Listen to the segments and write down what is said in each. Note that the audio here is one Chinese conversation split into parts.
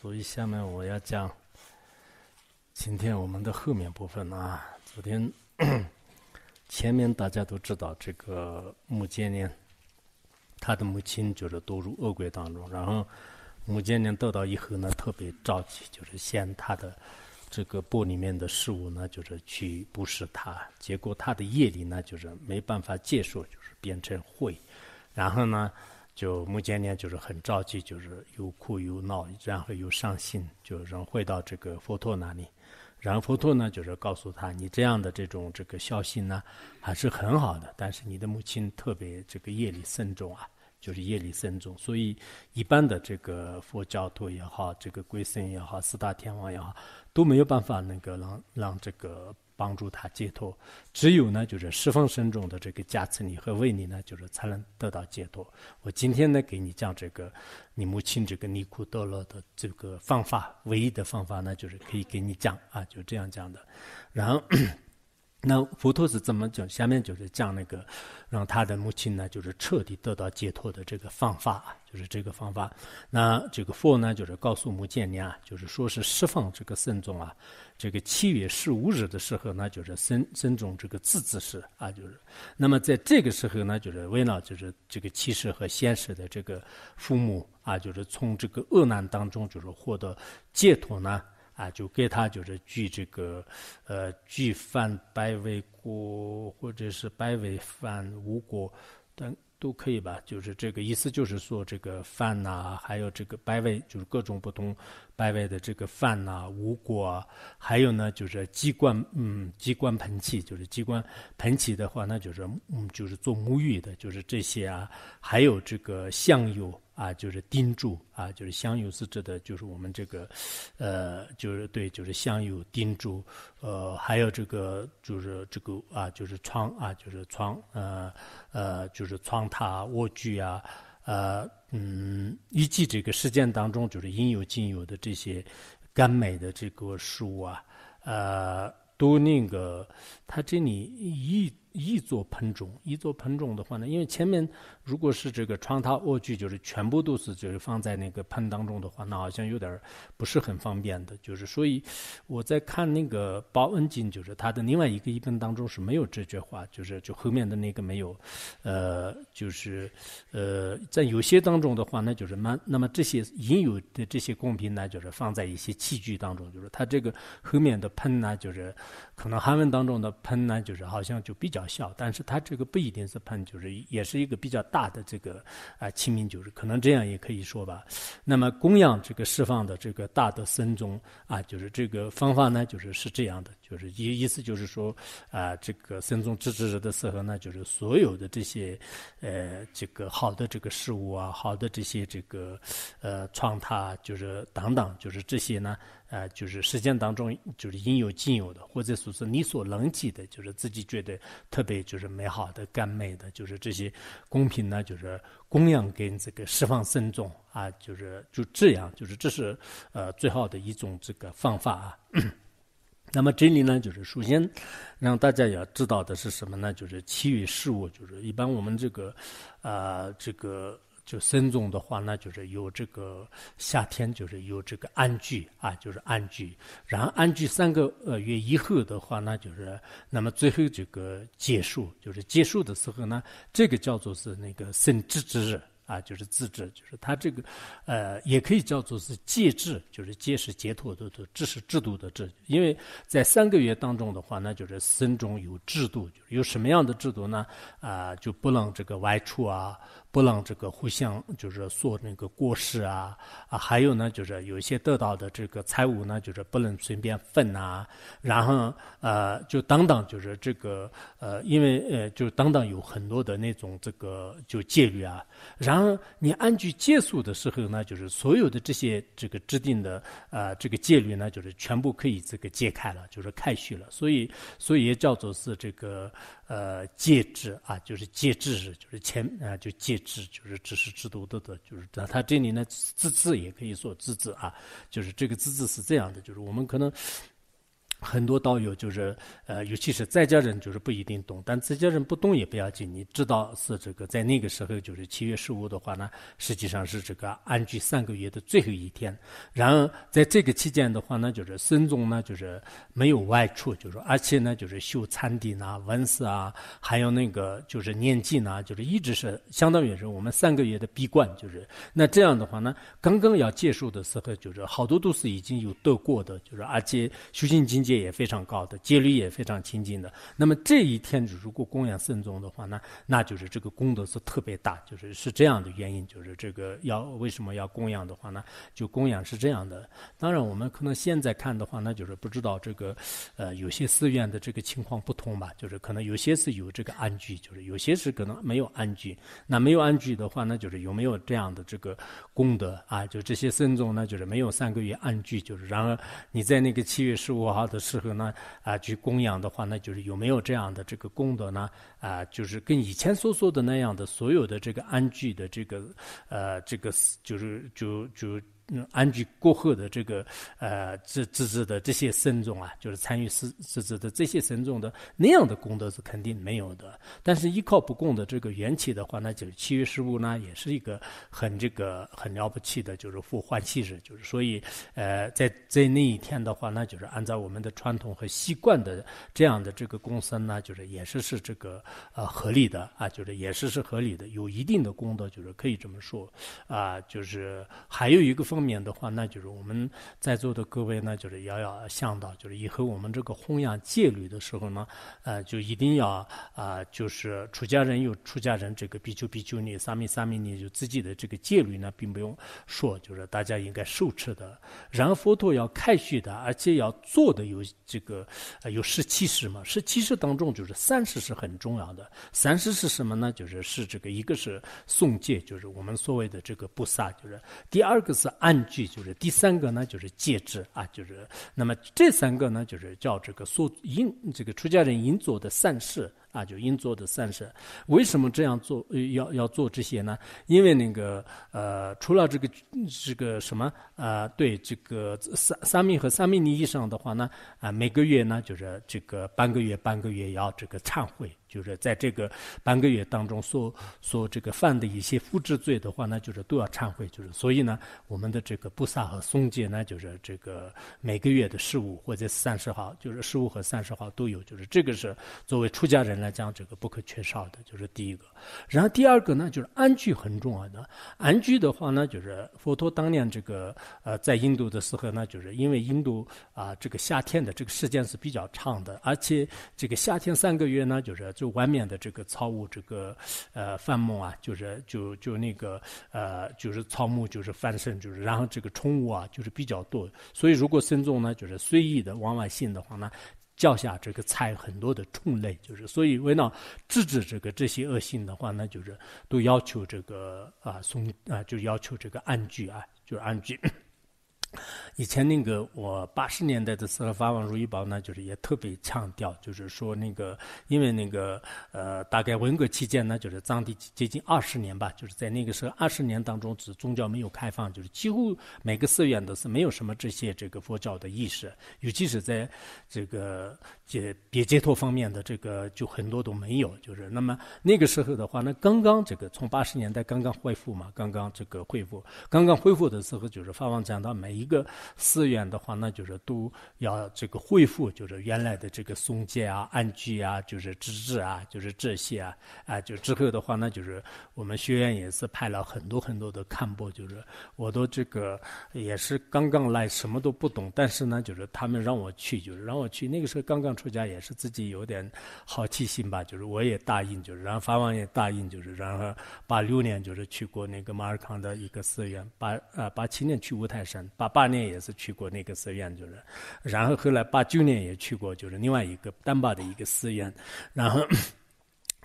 所以下面我要讲，今天我们的后面部分啊。昨天前面大家都知道，这个母犍连他的母亲就是堕入恶鬼当中，然后母犍连得到以后呢，特别着急，就是先他的这个钵里面的事物呢，就是去布施他，结果他的业力呢，就是没办法接受，就是变成秽，然后呢。就目前呢，就是很着急，就是又哭又闹，然后又伤心，就人回到这个佛陀那里，然后佛陀呢，就是告诉他，你这样的这种这个孝心呢，还是很好的，但是你的母亲特别这个业力深重啊，就是业力深重，所以一般的这个佛教徒也好，这个归神也好，四大天王也好，都没有办法那个让让这个。帮助他解脱，只有呢，就是十分深重的这个加持你和为你呢，就是才能得到解脱。我今天呢，给你讲这个，你母亲这个尼库多落的这个方法，唯一的方法呢，就是可以给你讲啊，就这样讲的。然后。那佛陀是怎么讲？下面就是讲那个让他的母亲呢，就是彻底得到解脱的这个方法，就是这个方法。那这个佛呢，就是告诉母建连啊，就是说是释放这个僧众啊。这个七月十五日的时候呢，就是僧僧众这个自恣时啊，就是那么在这个时候呢，就是为了就是这个去世和现世的这个父母啊，就是从这个厄难当中就是获得解脱呢。啊，就给他就是举这个，呃，举饭、百味锅或者是百味饭、五锅等都可以吧。就是这个意思，就是说这个饭呐，还有这个百味，就是各种不同百味的这个饭呐、五啊，还有呢就是机关，嗯，机关喷气，就是机关喷气的话，那就是嗯，就是做沐浴的，就是这些啊，还有这个香油。啊，就是钉柱，啊，就是香油四置的，就是我们这个，呃，就是对，就是香油钉柱，呃，还有这个就是这个啊，就是窗啊，就是窗，呃呃，就是窗榻卧具啊，呃嗯，以及这个事件当中就是应有尽有的这些甘美的这个书啊，呃，都那个，他这里一。一做盆种，一做盆种的话呢，因为前面如果是这个床榻卧具，就是全部都是就是放在那个盆当中的话，那好像有点不是很方便的。就是所以我在看那个《包恩经》，就是他的另外一个译本当中是没有这句话，就是就后面的那个没有。呃，就是呃，在有些当中的话，那就是那那么这些引有的这些贡品呢，就是放在一些器具当中，就是它这个后面的盆呢，就是可能汉文当中的盆呢，就是好像就比较。小，但是他这个不一定是判就是也是一个比较大的这个啊清明就日，可能这样也可以说吧。那么供养这个释放的这个大的僧众啊，就是这个方法呢，就是是这样的，就是意意思就是说啊，这个僧众支持的时候呢，就是所有的这些呃这个好的这个事物啊，好的这些这个呃创他就是等等，就是这些呢。啊，就是实践当中就是应有尽有的，或者说是你所能及的，就是自己觉得特别就是美好的、甘美的，就是这些公平呢，就是供养跟这个释放僧众啊，就是就这样，就是这是呃最好的一种这个方法啊。那么这里呢，就是首先让大家要知道的是什么呢？就是其余事物，就是一般我们这个啊这个。就僧众的话呢，就是有这个夏天，就是有这个安居啊，就是安居。然后安居三个月以后的话呢，就是那么最后这个结束，就是结束的时候呢，这个叫做是那个僧制之日啊，就是自治，就是他这个呃，也可以叫做是戒制，就是戒是解脱的，制是制度的制。因为在三个月当中的话，那就是僧众有制度，有什么样的制度呢？啊，就不能这个外出啊。不能这个互相就是做那个过失啊啊，还有呢，就是有一些得到的这个财物呢，就是不能随便分呐。然后呃，就等等，就是这个呃，因为呃，就等等有很多的那种这个就戒律啊。然后你安居戒宿的时候呢，就是所有的这些这个制定的呃这个戒律呢，就是全部可以这个揭开了，就是开许了。所以所以也叫做是这个。呃，戒制啊，就是戒制，就是前啊，就戒制，就是知识制度的的，就是那他这里呢，字字也可以做字字啊，就是这个字字是这样的，就是我们可能。很多导游就是，呃，尤其是在家人就是不一定懂，但自家人不懂也不要紧，你知道是这个，在那个时候就是七月十五的话呢，实际上是这个安居三个月的最后一天。然而在这个期间的话呢，就是僧众呢就是没有外出，就是而且呢就是修禅定呐、文思啊，还有那个就是念经呐，就是一直是相当于是我们三个月的闭关，就是那这样的话呢，刚刚要结束的时候，就是好多都是已经有得过的，就是而且修行经济。也非常高的戒律也非常清净的，那么这一天如果供养圣宗的话，那那就是这个功德是特别大，就是是这样的原因，就是这个要为什么要供养的话呢？就供养是这样的。当然我们可能现在看的话，那就是不知道这个，呃，有些寺院的这个情况不同吧，就是可能有些是有这个安居，就是有些是可能没有安居。那没有安居的话，那就是有没有这样的这个功德啊？就这些僧众呢，就是没有三个月安居，就是然而你在那个七月十五号的。时候呢啊，去供养的话，那就是有没有这样的这个功德呢？啊，就是跟以前所说的那样的所有的这个安居的这个，呃，这个就是就就。嗯，安居过后的这个呃，自自治的这些神众啊，就是参与自自治的这些神众的那样的功德是肯定没有的。但是依靠不共的这个缘起的话，那就是七月十五呢，也是一个很这个很了不起的，就是复换气日，就是所以，呃，在在那一天的话，那就是按照我们的传统和习惯的这样的这个公僧呢，就是也是是这个呃合理的啊，就是也是是合理的，有一定的功德，就是可以这么说，啊，就是还有一个方。后面的话，那就是我们在座的各位呢，就是要要想到，就是以后我们这个弘扬戒律的时候呢，呃，就一定要啊，就是出家人有出家人这个比丘比丘尼、萨弥萨弥尼有自己的这个戒律呢，并不用说，就是大家应该受持的。然后佛陀要开序的，而且要做的有这个有十七世嘛，十七世当中就是三世是很重要的。三世是什么呢？就是是这个一个是诵戒，就是我们所谓的这个菩萨，就是第二个是安。安居就是第三个呢，就是戒指啊，就是那么这三个呢，就是叫这个所应这个出家人应做的善事。啊，就应做的善事，为什么这样做？要要做这些呢？因为那个呃，除了这个这个什么呃，对这个三三命和三命礼仪上的话呢，啊，每个月呢就是这个半个月，半个月要这个忏悔，就是在这个半个月当中所所这个犯的一些复制罪的话呢，就是都要忏悔，就是所以呢，我们的这个菩萨和松戒呢，就是这个每个月的十五或者三十号，就是十五和三十号都有，就是这个是作为出家人。来讲，这个不可缺少的就是第一个，然后第二个呢，就是安居很重要的。安居的话呢，就是佛陀当年这个呃，在印度的时候呢，就是因为印度啊，这个夏天的这个时间是比较长的，而且这个夏天三个月呢，就是就外面的这个草木这个呃繁茂啊，就是就就那个呃，就是草木就是繁盛，就是然后这个虫物啊，就是比较多，所以如果僧重呢，就是随意的往外行的话呢。叫下这个菜很多的虫类，就是所以为了制止这个这些恶性的话呢，就是都要求这个啊，松啊就要求这个安居啊，就是安居。以前那个我八十年代的时候，法王如意宝呢，就是也特别强调，就是说那个，因为那个呃，大概文革期间呢，就是藏地接近二十年吧，就是在那个时候二十年当中，只宗教没有开放，就是几乎每个寺院都是没有什么这些这个佛教的意识，尤其是在这个解别解脱方面的这个就很多都没有。就是那么那个时候的话，那刚刚这个从八十年代刚刚恢复嘛，刚刚这个恢复，刚刚恢复的时候就是法王讲到没。一个寺院的话，那就是都要这个恢复，就是原来的这个松界啊、安居啊、就是资质啊，就是这些啊。啊，就之后的话呢，就是我们学院也是派了很多很多的看播，就是我都这个也是刚刚来什么都不懂，但是呢，就是他们让我去，就是让我去。那个时候刚刚出家，也是自己有点好奇心吧，就是我也答应，就是然后法王也答应，就是然后八六年就是去过那个马尔康的一个寺院，八啊八七年去五台山，八。八年也是去过那个寺院，就是，然后后来八九年也去过，就是另外一个丹巴的一个寺院，然后。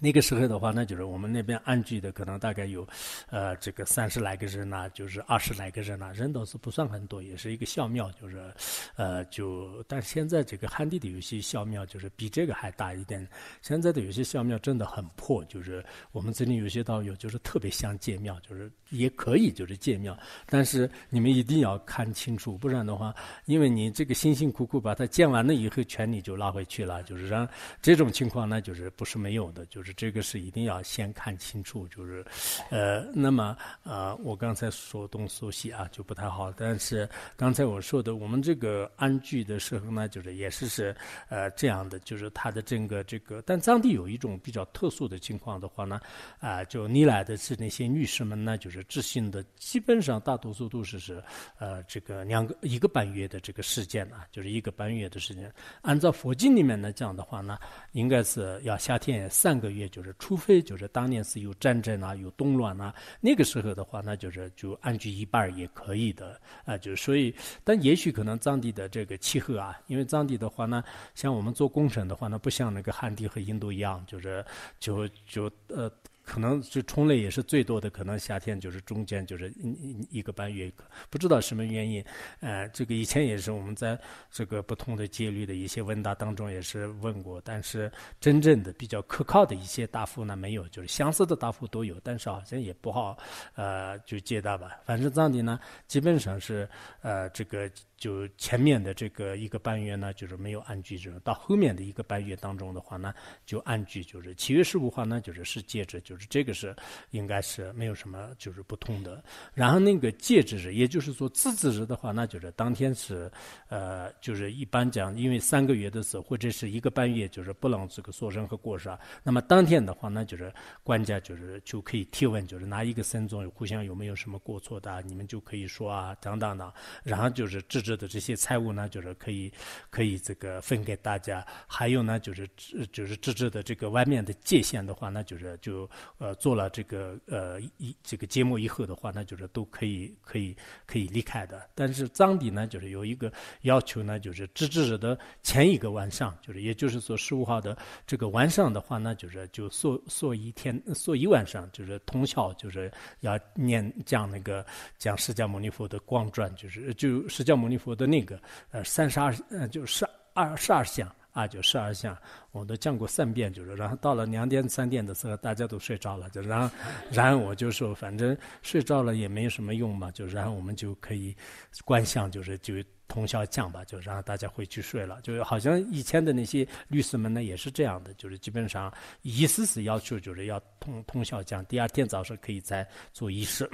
那个时候的话，那就是我们那边安居的，可能大概有，呃，这个三十来个人呐，就是二十来个人呐，人倒是不算很多，也是一个小庙，就是，呃，就但是现在这个汉地的有些小庙，就是比这个还大一点。现在的有些小庙真的很破，就是我们这里有些道友就是特别想建庙，就是也可以就是建庙，但是你们一定要看清楚，不然的话，因为你这个辛辛苦苦把它建完了以后，权利就拉回去了，就是让这种情况呢，就是不是没有的，就。这个是一定要先看清楚，就是，呃，那么呃，我刚才说东说西啊，就不太好。但是刚才我说的，我们这个安居的时候呢，就是也是是呃这样的，就是它的整个这个。但藏地有一种比较特殊的情况的话呢，啊，就你来的是那些女士们呢，就是执行的基本上大多数都是是呃这个两个一个半月的这个时间啊，就是一个半月的时间。按照佛经里面来讲的话呢，应该是要夏天三个月。就是，除非就是当年是有战争啊，有动乱啊，那个时候的话，那就是就安居一半也可以的啊。就所以，但也许可能藏地的这个气候啊，因为藏地的话呢，像我们做工程的话，那不像那个汉地和印度一样，就是就就呃。可能就冲了也是最多的，可能夏天就是中间就是一一个半月，不知道什么原因，呃，这个以前也是我们在这个不同的戒律的一些问答当中也是问过，但是真正的比较可靠的一些答复呢没有，就是相似的答复都有，但是好像也不好呃就解答吧。反正藏地呢基本上是呃这个。就前面的这个一个半月呢，就是没有安居日；到后面的一个半月当中的话呢，就安居就是七月十五号呢，就是是戒日，就是这个是应该是没有什么就是不通的。然后那个戒日，也就是说自日的话，那就是当天是，呃，就是一般讲，因为三个月的时候或者是一个半月，就是不能这个做任何过失。那么当天的话呢，就是官家就是就可以提问，就是哪一个僧众互相有没有什么过错的，你们就可以说啊，等等等。然后就是治。制的这些财物呢，就是可以可以这个分给大家。还有呢，就是制就是制制的这个外面的界限的话呢，就是就呃做了这个呃一这个节目以后的话呢，就是都可以可以可以离开的。但是藏底呢，就是有一个要求呢，就是制制的前一个晚上，就是也就是说十五号的这个晚上的话呢，就是就坐坐一天坐一晚上，就是通宵，就是要念讲那个讲释迦牟尼佛的光传，就是就释迦牟尼。佛的那个，呃，三十二，呃，就十二十二项，啊，就十二项，我都讲过三遍，就是，然后到了两点三点的时候，大家都睡着了，就然后然后我就说，反正睡着了也没什么用嘛，就然后我们就可以观相，就是就通宵讲吧，就然后大家回去睡了，就好像以前的那些律师们呢，也是这样的，就是基本上仪式是要求就是要通通宵讲，第二天早上可以再做仪式。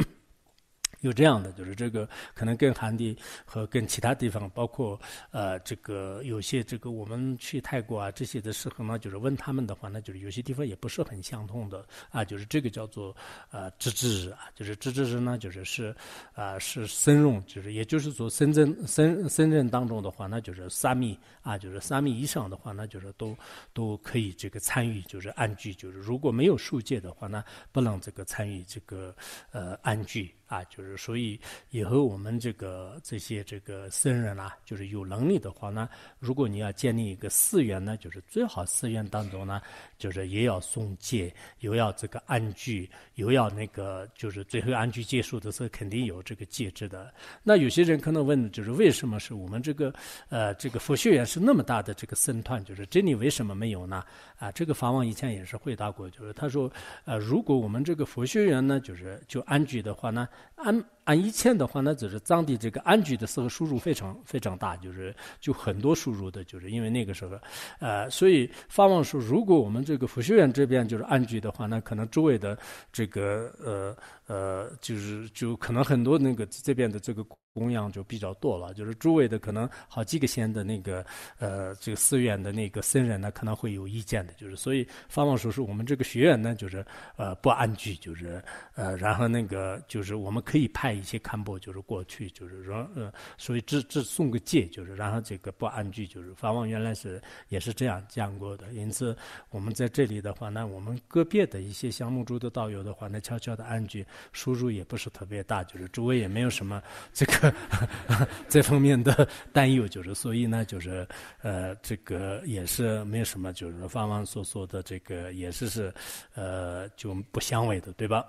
有这样的，就是这个可能跟韩地和跟其他地方，包括呃，这个有些这个我们去泰国啊这些的时候呢，就是问他们的话，那就是有些地方也不是很相通的啊。就是这个叫做呃，知日啊，就是知知日呢，就是是啊，是申用，就是也就是说深圳深深圳当中的话，那就是三米啊，就是三米以上的话，那就是都都可以这个参与，就是安居，就是如果没有受戒的话呢，不能这个参与这个呃安居。啊，就是所以以后我们这个这些这个僧人啊，就是有能力的话呢，如果你要建立一个寺院呢，就是最好寺院当中呢，就是也要送戒，又要这个安居，又要那个就是最后安居结束的时候，肯定有这个戒制的。那有些人可能问，就是为什么是我们这个呃这个佛学院是那么大的这个僧团，就是这里为什么没有呢？啊，这个法王以前也是回答过，就是他说，呃，如果我们这个佛学院呢，就是就安居的话呢。按按一千的话，那只是当地这个安居的时候，输入非常非常大，就是就很多输入的，就是因为那个时候，呃，所以发往说，如果我们这个佛学院这边就是安居的话，那可能周围的这个呃呃，就是就可能很多那个这边的这个。供养就比较多了，就是诸位的可能好几个县的那个，呃，这个寺院的那个僧人呢可能会有意见的，就是所以法王叔叔，我们这个学院呢就是呃不安居，就是呃然后那个就是我们可以派一些看播，就是过去就是说呃，所以只只送个戒，就是然后这个不安居，就是法王原来是也是这样讲过的，因此我们在这里的话，那我们个别的一些香木珠的道友的话，那悄悄的安居收入也不是特别大，就是诸位也没有什么这个。这方面的担忧就是，所以呢，就是，呃，这个也是没有什么，就是方方说说的，这个也是是，呃，就不相违的，对吧？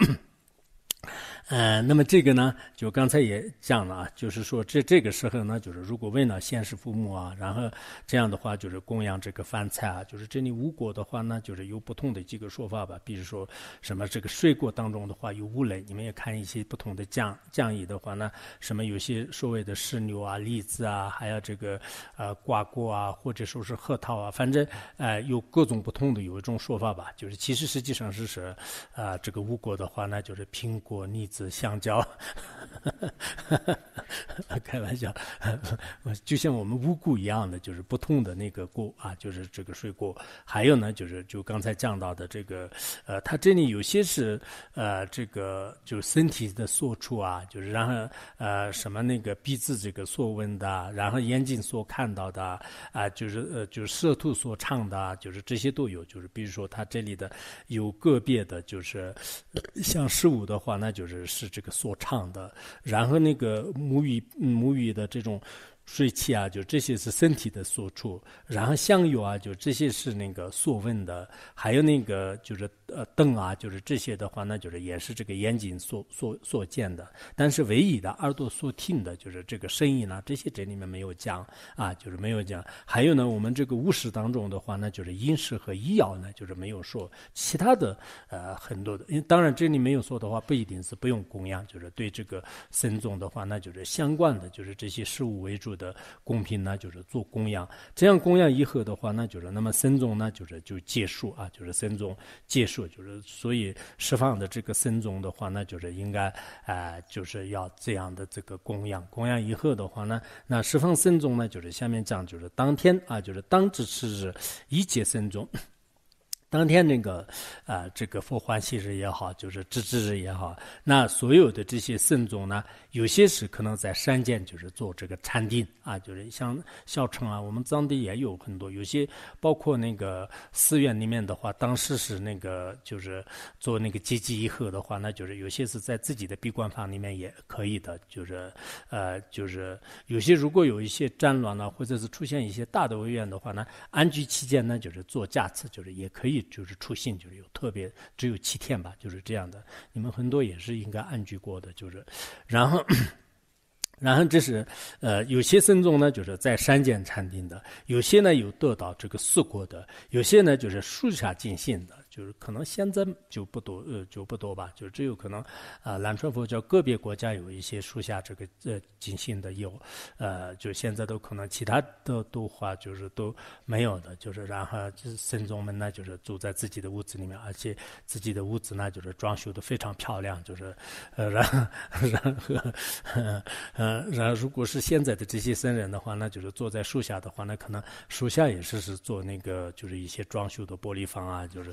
嗯，那么这个呢，就刚才也讲了啊，就是说这这个时候呢，就是如果问了现实父母啊，然后这样的话就是供养这个饭菜啊，就是这里无果的话呢，就是有不同的几个说法吧，比如说什么这个水果当中的话有五类，你们也看一些不同的降降义的话呢，什么有些所谓的石榴啊、荔枝啊，还有这个呃瓜果啊，或者说是核桃啊，反正呃有各种不同的有一种说法吧，就是其实实际上是是啊这个无果的话呢，就是苹果。果腻子香蕉，开玩笑，就像我们乌骨一样的，就是不痛的那个骨啊，就是这个水果。还有呢，就是就刚才讲到的这个，呃，它这里有些是呃，这个就是身体的所处啊，就是然后呃，什么那个鼻子这个所闻的，然后眼睛所看到的啊，就是呃，就是舌头所唱的，就是这些都有。就是比如说它这里的有个别的，就是像十五的话。那就是是这个所唱的，然后那个母语母语的这种，水气啊，就这些是身体的所处，然后香油啊，就这些是那个所问的，还有那个就是。呃，灯啊，就是这些的话，那就是也是这个眼睛所所所见的。但是唯一的耳朵所听的，就是这个声音呢，这些这里面没有讲啊，就是没有讲。还有呢，我们这个物事当中的话，那就是饮食和医药呢，就是没有说其他的。呃，很多的，因为当然这里没有说的话，不一定是不用供养，就是对这个僧众的话，那就是相关的，就是这些事物为主的供品呢，就是做供养。这样供养以后的话呢，就是那么僧众呢，就是就结束啊，就是僧众结束。就是，所以释放的这个僧众的话，那就是应该，啊，就是要这样的这个供养。供养以后的话呢，那释放僧众呢，就是下面讲，就是当天啊，就是当值次日一切僧众，当天那个啊，这个佛欢喜日也好，就是值至日也好，那所有的这些僧众呢。有些是可能在山间，就是做这个禅定啊，就是像小城啊，我们当地也有很多。有些包括那个寺院里面的话，当时是那个就是做那个接济以后的话，那就是有些是在自己的闭关房里面也可以的，就是呃，就是有些如果有一些战乱呢，或者是出现一些大的危院的话呢，安居期间呢就是做驾次，就是也可以，就是出行，就是有特别只有七天吧，就是这样的。你们很多也是应该安居过的，就是然后。然后这是，呃，有些僧众呢，就是在山间禅定的；有些呢，有得到这个素果的；有些呢，就是树下进行的。就是可能现在就不多，呃，就不多吧，就只有可能，啊，南传佛教个别国家有一些树下这个呃进行的有，呃，就现在都可能其他的都话就是都没有的，就是然后就是僧众们呢就是住在自己的屋子里面，而且自己的屋子呢就是装修的非常漂亮，就是，呃，然然后呃，然后如果是现在的这些僧人的话那就是坐在树下的话，那可能树下也是是做那个就是一些装修的玻璃房啊，就是。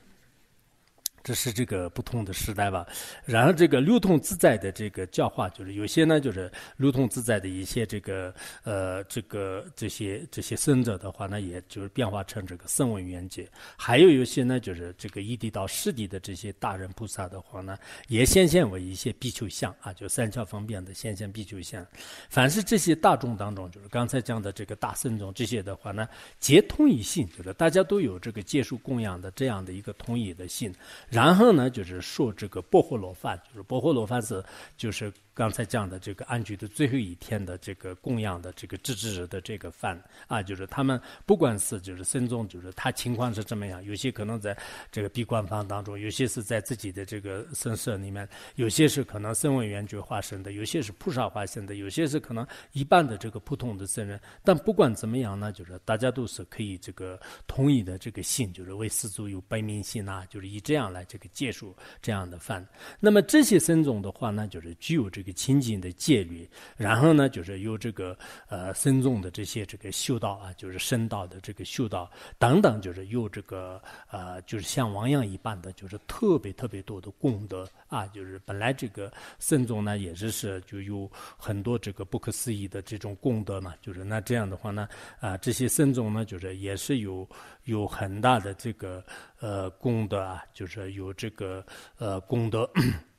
这是这个不同的时代吧。然后这个流通自在的这个教化，就是有些呢，就是流通自在的一些这个呃，这个这些这些僧者的话呢，也就是变化成这个圣文缘劫；还有一些呢，就是这个异地到湿地的这些大人菩萨的话呢，也显现为一些比丘像啊，就三教方便的显现比丘像。凡是这些大众当中，就是刚才讲的这个大僧众这些的话呢，皆通一性，就是大家都有这个借数供养的这样的一个通一的性。然后呢，就是说这个波荷罗饭，就是波罗罗饭是，就是。刚才讲的这个安居的最后一天的这个供养的这个制者的这个饭啊，就是他们不管是就是僧众，就是他情况是怎么样，有些可能在这个闭关房当中，有些是在自己的这个僧舍里面，有些是可能身为圆觉化身的，有些是菩萨化身的，有些是可能一半的这个普通的僧人。但不管怎么样呢，就是大家都是可以这个同意的这个信，就是为四祖有悲悯心呐，就是以这样来这个借受这样的饭。那么这些僧众的话呢，就是具有这个。清净的戒律，然后呢，就是有这个呃僧众的这些这个修道啊，就是身道的这个修道等等，就是有这个呃，就是像王阳一般的就是特别特别多的功德啊。就是本来这个僧众呢，也是是就有很多这个不可思议的这种功德嘛。就是那这样的话呢，啊，这些僧众呢，就是也是有有很大的这个呃功德，啊，就是有这个呃功德。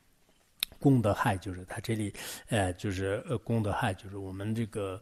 功德害就是他这里，呃，就是呃功德害就是我们这个，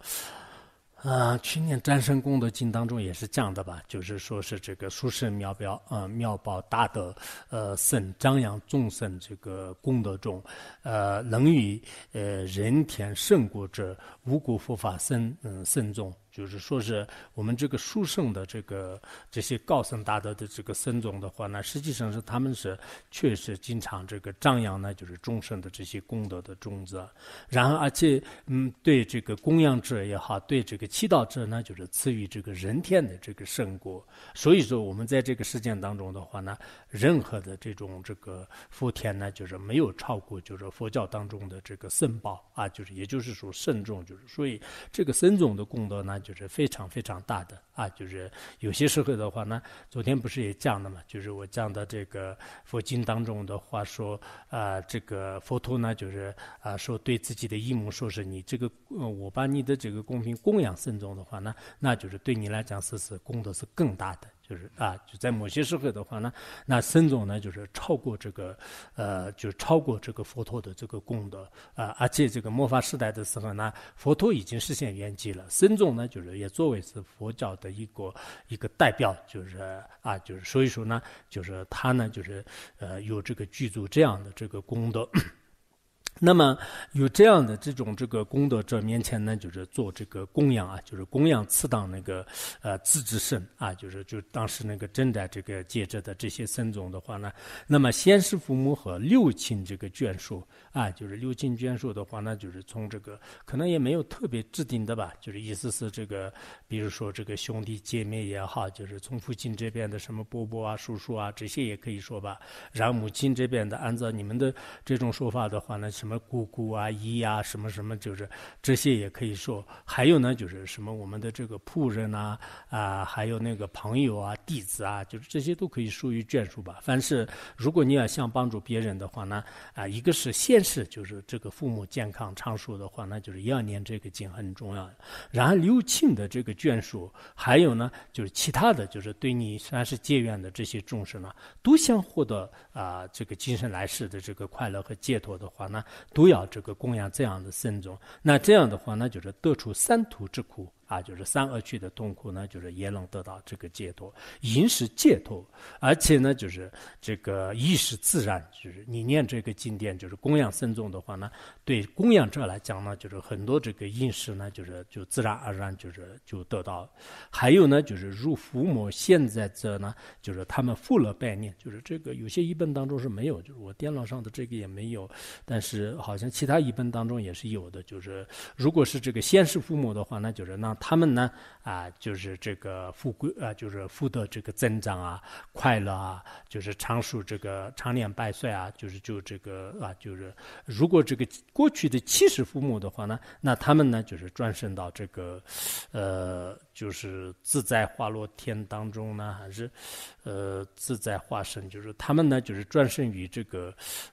啊，去年《战胜功德经》当中也是讲的吧，就是说是这个殊胜妙标，呃妙宝大德，呃圣张扬众生这个功德中，呃能与呃人天胜果者，无过佛法甚嗯甚众。就是说，是我们这个书圣的这个这些高僧大德的这个僧众的话呢，实际上是他们是确实经常这个张扬呢，就是众生的这些功德的种子，然后而且嗯，对这个供养者也好，对这个祈祷者呢，就是赐予这个人天的这个圣果。所以说，我们在这个事件当中的话呢，任何的这种这个福田呢，就是没有超过就是佛教当中的这个圣宝啊，就是也就是说，圣众就是所以这个僧众的功德呢。就是非常非常大的啊，就是有些时候的话呢，昨天不是也讲了嘛？就是我讲的这个佛经当中的话说，啊，这个佛陀呢，就是啊，说对自己的义母说是你这个，我把你的这个公平供养圣众的话呢，那就是对你来讲是是功德是更大的。就是啊，就在某些时候的话呢，那僧众呢就是超过这个，呃，就超过这个佛陀的这个功德啊。而且这个末法时代的时候呢，佛陀已经实现圆寂了，僧众呢就是也作为是佛教的一个一个代表，就是啊，就是所以说呢，就是他呢就是呃有这个具足这样的这个功德。那么有这样的这种这个功德者面前呢，就是做这个供养啊，就是供养次当那个呃资治圣啊，就是就当时那个正在这个戒着的这些僧众的话呢，那么先是父母和六亲这个眷属啊，就是六亲眷属的话呢，就是从这个可能也没有特别制定的吧，就是意思是这个比如说这个兄弟姐妹也好，就是从父亲这边的什么伯伯啊、叔叔啊这些也可以说吧，然后母亲这边的按照你们的这种说法的话呢。什么姑姑啊、姨啊，什么什么，就是这些也可以说。还有呢，就是什么我们的这个仆人啊，啊，还有那个朋友啊、弟子啊，就是这些都可以属于眷属吧。凡是如果你要想帮助别人的话呢，啊，一个是现世，就是这个父母健康长寿的话，那就是要念这个经很重要。然后刘庆的这个眷属，还有呢，就是其他的就是对你算是借愿的这些众生呢，都想获得啊这个今生来世的这个快乐和解脱的话呢。都要这个供养这样的僧众，那这样的话，那就是得出三途之苦。啊，就是三恶趣的痛苦呢，就是也能得到这个解脱，饮食解脱，而且呢，就是这个意识自然就是你念这个经典，就是供养僧众的话呢，对供养者来讲呢，就是很多这个因食呢，就是就自然而然就是就得到。还有呢，就是如父母现在者呢，就是他们负了拜念，就是这个有些译本当中是没有，就是我电脑上的这个也没有，但是好像其他译本当中也是有的，就是如果是这个先世父母的话，那就是那。他们呢啊，就是这个富贵啊，就是富的这个增长啊，快乐啊，就是长寿这个长年百岁啊，就是就这个啊，就是如果这个过去的七十父母的话呢，那他们呢就是转生到这个，呃，就是自在花落天当中呢，还是呃自在化身，就是他们呢就是转生于这个。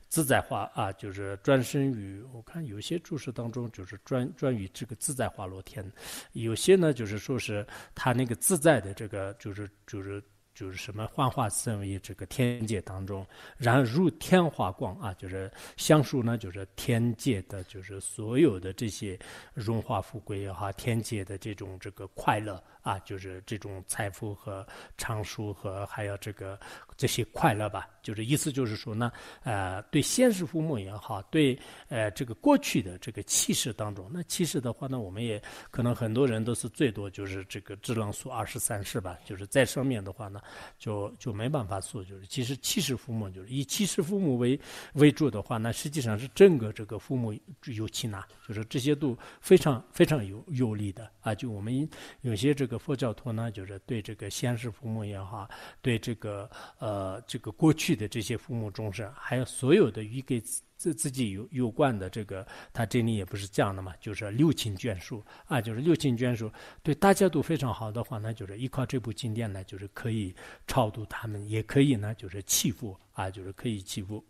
自在化啊，就是专身于我看有些注释当中就是专专于这个自在化罗天，有些呢就是说是他那个自在的这个就是就是就是什么幻化身为这个天界当中，然后入天化光啊，就是相术呢就是天界的，就是所有的这些荣华富贵也好，天界的这种这个快乐啊，就是这种财富和长寿和还有这个。这些快乐吧，就是意思就是说呢，呃，对先世父母也好，对呃这个过去的这个气势当中，那气势的话呢，我们也可能很多人都是最多就是这个只能数二十三世吧，就是在上面的话呢，就就没办法数，就是其实气势父母就是以气势父母为为主的话那实际上是整个这个父母有气呢，就是这些都非常非常有有利的啊，就我们有些这个佛教徒呢，就是对这个先世父母也好，对这个呃。呃，这个过去的这些父母终身，还有所有的与给自自自己有有关的这个，他这里也不是这样的嘛，就是六亲眷属啊，就是六亲眷属，对大家都非常好的话，那就是依靠这部经典呢，就是可以超度他们，也可以呢，就是祈福啊，就是可以祈福。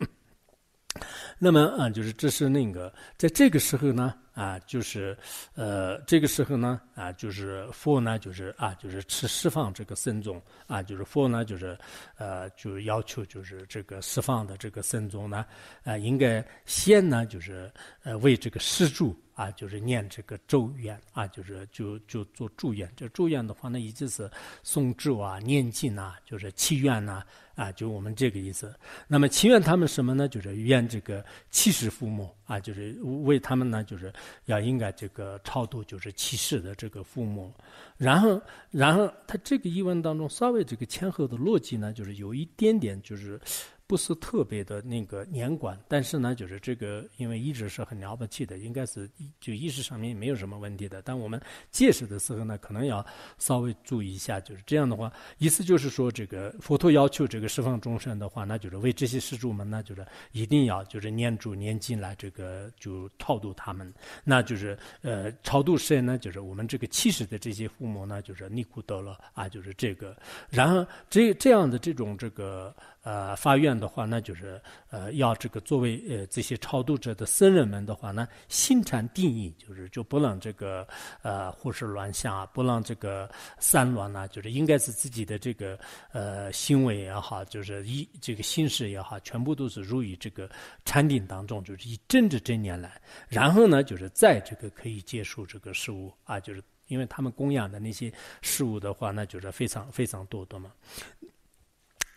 那么啊，就是这是那个，在这个时候呢，啊，就是，呃，这个时候呢，啊，就是佛呢，就是啊，就是持十方这个僧众啊，就是佛呢，就是，呃，就要求就是这个十方的这个僧众呢，啊，应该先呢，就是呃，为这个施主啊，就是念这个咒愿啊，就是就就做祝愿。这祝愿的话呢，一直是诵咒啊、念经啊、就是祈愿呐。啊，就我们这个意思。那么祈愿他们什么呢？就是愿这个七世父母啊，就是为他们呢，就是要应该这个超度，就是七世的这个父母。然后，然后他这个疑文当中，稍微这个前后的逻辑呢，就是有一点点就是。不是特别的那个年管，但是呢，就是这个，因为一直是很了不起的，应该是就意识上面没有什么问题的。但我们戒食的时候呢，可能要稍微注意一下。就是这样的话，意思就是说，这个佛陀要求这个释放众生的话，那就是为这些施主们，那就是一定要就是念住念经来这个就超度他们。那就是呃，超度谁呢？就是我们这个七十的这些父母，呢，就是尼古德了啊，就是这个。然后这这样的这种这个。呃，发愿的话，那就是呃，要这个作为呃这些超度者的僧人们的话呢，心禅定义就是就不能这个呃胡思乱想啊，不让这个散乱呢，就是应该是自己的这个呃行为也好，就是一这个心事也好，全部都是入于这个禅定当中，就是以真知真念来。然后呢，就是在这个可以接受这个事物啊，就是因为他们供养的那些事物的话，那就是非常非常多的嘛。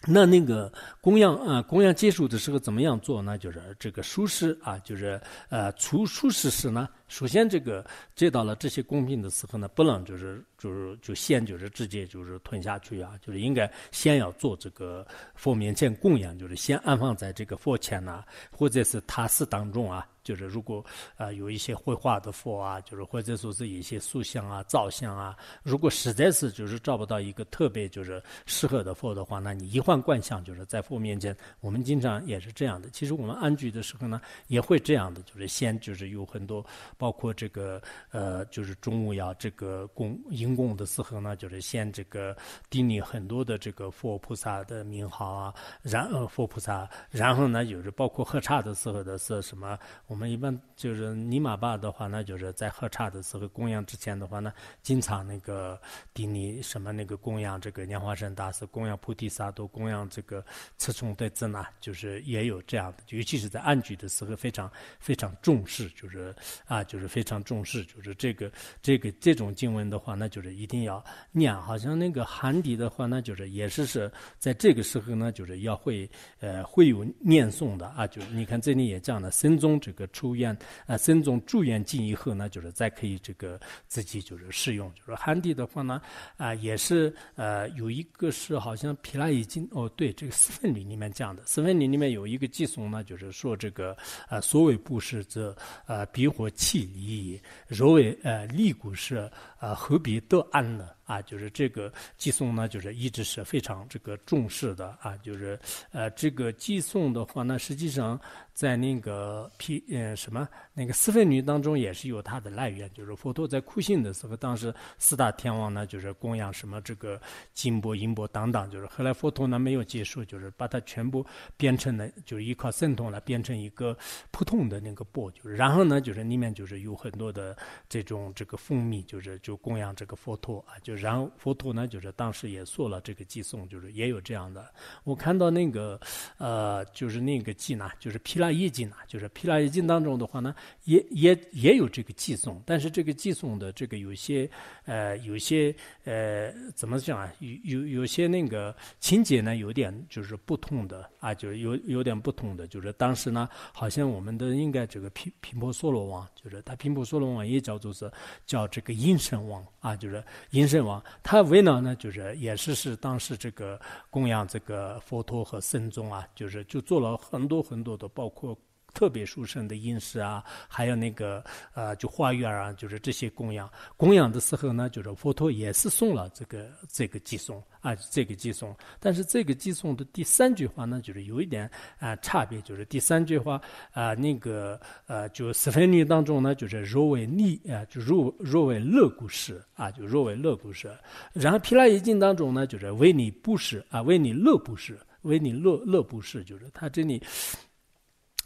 那那个供养啊，供养接束的时候怎么样做？呢？就是这个舒适啊，就是呃，除舒适时呢。首先，这个接到了这些供品的时候呢，不能就是就是就先就是直接就是吞下去啊，就是应该先要做这个佛面前供养，就是先安放在这个佛前呐，或者是塔寺当中啊。就是如果啊有一些绘画的佛啊，就是或者说是一些塑像啊、造像啊，如果实在是就是找不到一个特别就是适合的佛的话，那你一换冠相就是在佛面前，我们经常也是这样的。其实我们安居的时候呢，也会这样的，就是先就是有很多。包括这个呃，就是中午要这个供迎供的时候呢，就是先这个顶礼很多的这个佛菩萨的名号啊，然呃佛菩萨，然后呢就是包括喝茶的时候的是什么？我们一般就是尼玛巴的话，呢，就是在喝茶的时候供养之前的话呢，经常那个顶礼什么那个供养这个拈花圣大师，供养菩提萨埵，供养这个慈诚德智呢，就是也有这样的，尤其是在安居的时候，非常非常重视，就是啊。就是非常重视，就是这个这个这种经文的话，那就是一定要念。好像那个寒地的话，那就是也是是在这个时候呢，就是要会呃会有念诵的啊。就你看这里也讲了，僧众这个出院啊，僧众住院进以后呢，就是再可以这个自己就是试用。就说寒地的话呢，啊也是呃有一个是好像皮拉已经哦，对，这个四分里里面讲的，四分里里面有一个记诵呢，就是说这个啊所谓布施者啊比火气。以若为呃立故是呃何必得安乐？啊，就是这个寄送呢，就是一直是非常这个重视的啊。就是，呃，这个寄送的话呢，实际上在那个 p 呃什么那个四分女当中也是有它的来源。就是佛陀在苦行的时候，当时四大天王呢，就是供养什么这个金钵、银钵等等。就是后来佛陀呢没有接受，就是把它全部变成了，就是依靠圣通来变成一个普通的那个钵。就是然后呢，就是里面就是有很多的这种这个蜂蜜，就是就供养这个佛陀啊，就是。然后佛陀呢，就是当时也做了这个寄送，就是也有这样的。我看到那个，呃，就是那个记呢，就是《毗拉夜经》呢，就是《毗拉夜经》当中的话呢，也也也有这个寄送。但是这个寄送的这个有些，呃，有些，呃，怎么讲啊？有有有些那个情节呢，有点就是不同的啊，就是有有点不同的。就是当时呢，好像我们的应该这个频频婆娑罗王，就是他频婆娑罗王也叫做是叫这个阴神王啊，就是阴神王。他为呢，就是也是是当时这个供养这个佛陀和僧众啊，就是就做了很多很多的，包括。特别殊生的饮食啊，还有那个呃，就花园啊，就是这些供养。供养的时候呢，就是佛陀也是送了这个这个偈颂啊，这个偈颂。但是这个偈颂的第三句话呢，就是有一点啊差别，就是第三句话啊，那个呃，就四分律当中呢，就是若为利啊，就若若为乐故施啊，就若为乐故施。然后毗拉耶经当中呢，就是为你布施啊，为你乐布施，为你乐乐布施，就是他这里。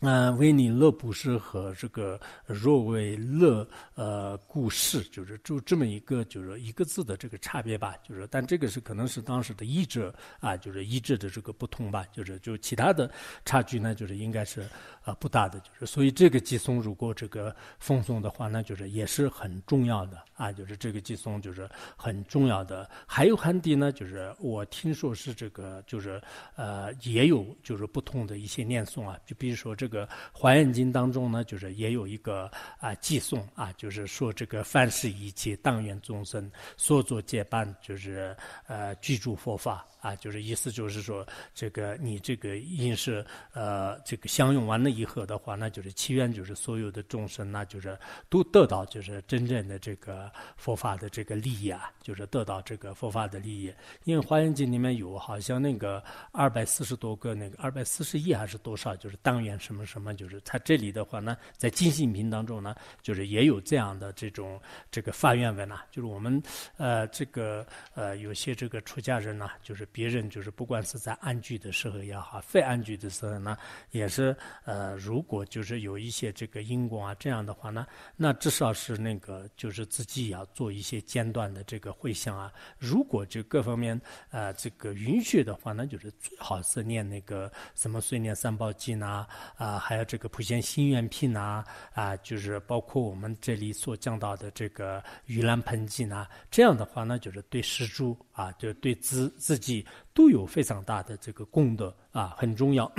嗯，维尼勒布什和这个若维勒，呃，故事就是就这么一个，就是一个字的这个差别吧。就是，但这个是可能是当时的译者啊，就是译者的这个不同吧。就是，就其他的差距呢，就是应该是啊不大的。就是，所以这个寄松如果这个奉送的话，那就是也是很重要的啊。就是这个寄松就是很重要的。还有汉地呢，就是我听说是这个，就是呃，也有就是不同的一些念诵啊，就比如说这。这个《华严经》当中呢，就是也有一个啊，寄送啊，就是说这个凡事一切当愿众生所作皆办，就是呃，居住佛法啊，就是意思就是说，这个你这个因是呃，这个享用完了以后的话，那就是祈愿，就是所有的众生，那就是都得到就是真正的这个佛法的这个利益啊，就是得到这个佛法的利益。因为《华严经》里面有好像那个二百四十多个，那个二百四十亿还是多少，就是当愿是。什么什么就是他这里的话呢，在金信平当中呢，就是也有这样的这种这个发愿文呐。就是我们，呃，这个呃，有些这个出家人呢，就是别人就是不管是在安居的时候也好，非安居的时候呢，也是呃，如果就是有一些这个因果啊这样的话呢，那至少是那个就是自己要做一些间断的这个会向啊。如果就各方面呃这个允许的话呢，就是最好是念那个什么《碎念三宝经》呐。啊，还有这个普贤心愿品呐，啊，就是包括我们这里所讲到的这个盂兰盆景呐，这样的话呢，就是对施主啊，就是对自自己都有非常大的这个功德啊，很重要。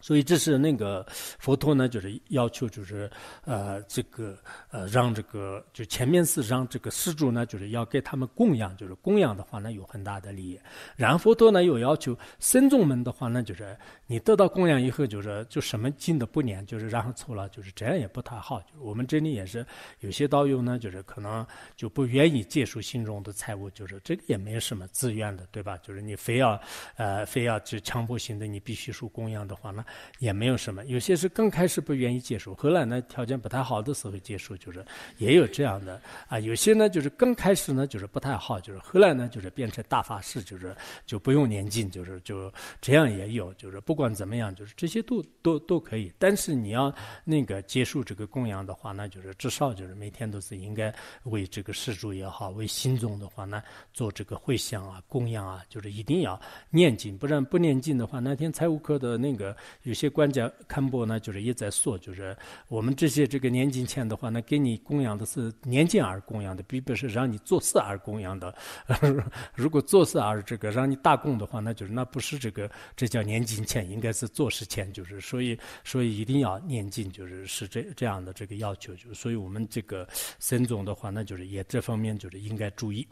所以这是那个佛陀呢，就是要求，就是呃，这个呃，让这个就前面是让这个施主呢，就是要给他们供养，就是供养的话呢，有很大的利益。然后佛陀呢又要求僧众门的话呢，就是你得到供养以后，就是就什么尽的不念，就是然后错了，就是这样也不太好。我们这里也是有些道友呢，就是可能就不愿意接受信众的财物，就是这个也没什么自愿的，对吧？就是你非要呃，非要去强迫性的，你必须受供养的话呢？也没有什么，有些是刚开始不愿意接受，后来呢条件不太好的时候接受，就是也有这样的啊。有些呢就是刚开始呢就是不太好，就是后来呢就是变成大法师，就是就不用念经，就是就这样也有，就是不管怎么样，就是这些都都都可以。但是你要那个接受这个供养的话，那就是至少就是每天都是应该为这个施主也好，为心众的话呢做这个回向啊、供养啊，就是一定要念经，不然不念经的话，那天财务科的那个。有些官家堪破呢，就是一在说，就是我们这些这个年金钱的话，那给你供养的是年金而供养的，并不是让你做事而供养的。如果做事而这个让你打工的话，那就是那不是这个，这叫年金钱，应该是做事钱，就是所以所以一定要年金，就是是这这样的这个要求，就所以我们这个沈总的话，那就是也这方面就是应该注意。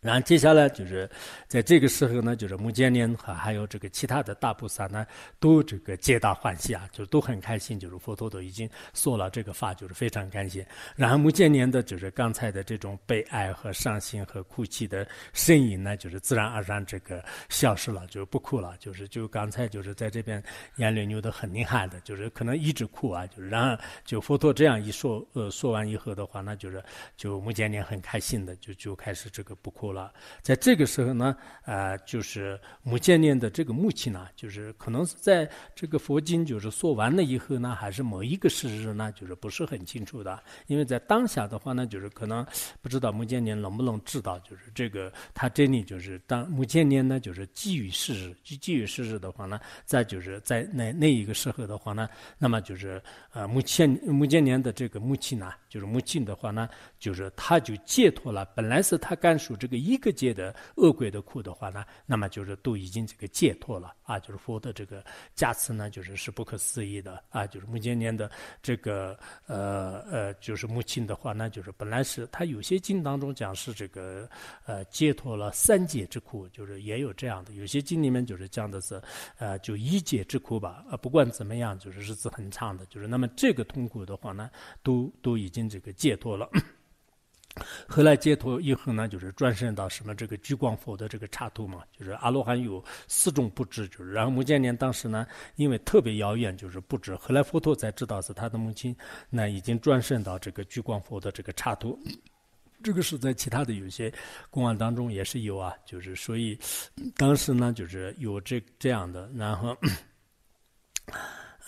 然后接下来就是在这个时候呢，就是目犍连和还有这个其他的大菩萨呢，都这个皆大欢喜啊，就都很开心。就是佛陀都已经说了这个话，就是非常开心。然后目犍连的，就是刚才的这种悲哀和伤心和哭泣的身影呢，就是自然而然这个消失了，就是不哭了。就是就刚才就是在这边眼泪流的很厉害的，就是可能一直哭啊。就是然后就佛陀这样一说，呃，说完以后的话，那就是就目犍连很开心的，就就开始这个不。苦了，在这个时候呢，呃，就是母建念的这个母亲呢，就是可能是在这个佛经就是说完了以后呢，还是某一个时日呢，就是不是很清楚的。因为在当下的话呢，就是可能不知道母建念能不能知道，就是这个他这里就是当母建念呢，就是基于时日，基于时日的话呢，再就是在那那一个时候的话呢，那么就是呃木建木建年的这个母亲呢，就是母亲的话呢。就是他就解脱了，本来是他甘属这个一个界的恶鬼的苦的话呢，那么就是都已经这个解脱了啊，就是佛的这个加持呢，就是是不可思议的啊，就是目犍连的这个呃呃，就是母亲的话呢，就是本来是他有些经当中讲是这个呃解脱了三界之苦，就是也有这样的，有些经里面就是讲的是呃就一界之苦吧，呃，不管怎么样，就是日子很长的，就是那么这个痛苦的话呢，都都已经这个解脱了。后来解脱以后呢，就是转生到什么这个聚光佛的这个刹土嘛，就是阿罗汉有四种不知，就是然后目犍连当时呢，因为特别遥远，就是不知，后来佛陀才知道是他的母亲，那已经转生到这个聚光佛的这个刹土，这个是在其他的有些公案当中也是有啊，就是所以当时呢，就是有这这样的，然后，